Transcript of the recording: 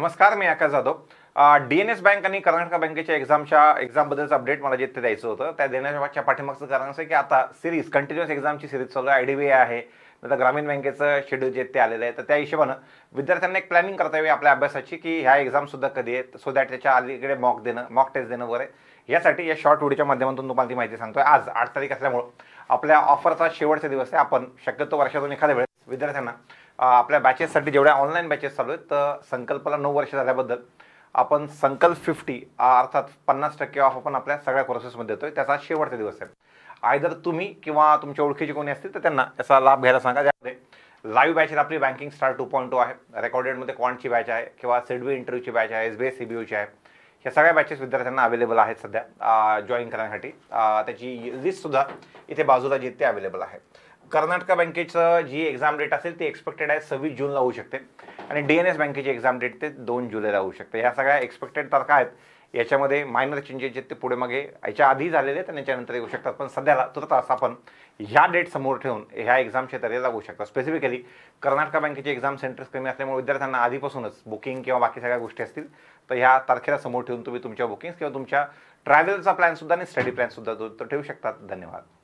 नमस्कार मी Akash Jadhav D N S bank आणि कर्नाटक बँकेच्या एक्झामच्या एक्झामबद्दलचं अपडेट मला जिथे द्यायचं होतं त्या देण्याच्या पाठीमागचं कारण असं की आता सिरीज कंटिन्युअस एक्झामची सिरीज चालू आहे आय डी बी आहे नंतर ग्रामीण बँकेचं शेड्यूल जे ते आलेलं आहे तर त्या हिशोबानं विद्यार्थ्यांना एक प्लॅनिंग करता यावी आपल्या अभ्यासाची की ह्या एक्झामसुद्धा कधी आहेत सो दॅट त्याच्या अलीकडे मॉक देणं मॉक टेस्ट देणं वगैरे यासाठी या शॉर्ट व्हिडिओच्या माध्यमातून तुम्हाला ती माहिती सांगतोय आज आठ तारीख असल्यामुळं आपल्या ऑफरचा शेवटचा दिवस आहे आपण शक्यतो वर्षातून एखाद्या वेळ विद्यार्थ्यांना आपल्या बॅचेससाठी जेवढ्या ऑनलाईन बॅचेस चालू आहेत तर संकल्पाला नऊ वर्ष झाल्याबद्दल आपण संकल्प फिफ्टी अर्थात पन्नास टक्के ऑफ आपण आपल्या सगळ्या कोर्सेसमध्ये देतोय त्याचा शेवटचा दिवस आहे आयदर तुम्ही किंवा तुमच्या ओळखीचे कोणी असतील तर त्यांना त्याचा लाभ घ्यायला सांगा ज्यामध्ये लाईव्ह बॅच आपली banking star two point two आहे रेकॉर्डेडमध्ये क्वांटची बॅच आहे किंवा सिडबी इंटरव्ह्यूची बॅच आहे S B S C B यूची आहे ह्या सगळ्या बॅचेस विद्यार्थ्यांना अवेलेबल आहेत सध्या जॉईन करण्यासाठी त्याची लिस्टसुद्धा इथे बाजूला जिथे अवेलेबल आहे कर्नाटका बँकेचं जी एक्झाम डेट असेल ती एक्सपेक्टेड आहे सव्वीस जूनला होऊ शकते आणि डी एन एस बँकेची एक्झाम डेट ते दोन जुलैला होऊ शकते ह्या सगळ्या एक्सपेक्टेड तारखा आहेत याच्यामध्ये मायनर चेंजेस आहेत ते पुढे मागे याच्या आधी झालेले आहेत आणि याच्यानंतर येऊ शकतात पण सध्याला असं आपण ह्या डेट समोर ठेवून ह्या एक्झामच्या तयारीला लागू शकतात स्पेसिफिकली कर्नाटक बँकेचे एक्झाम सेंटर्स कमी असल्यामुळे विद्यार्थ्यांना आधीपासूनच बुकिंग किंवा बाकी सगळ्या गोष्टी असतील तर ह्या तारखेला समोर ठेवून तुम्ही तुमच्या बुकिंग्स किंवा तुमच्या ट्रॅव्हलचा प्लॅनसुद्धा आणि स्टडी प्लॅनसुद्धा तो ठेवू शकतात धन्यवाद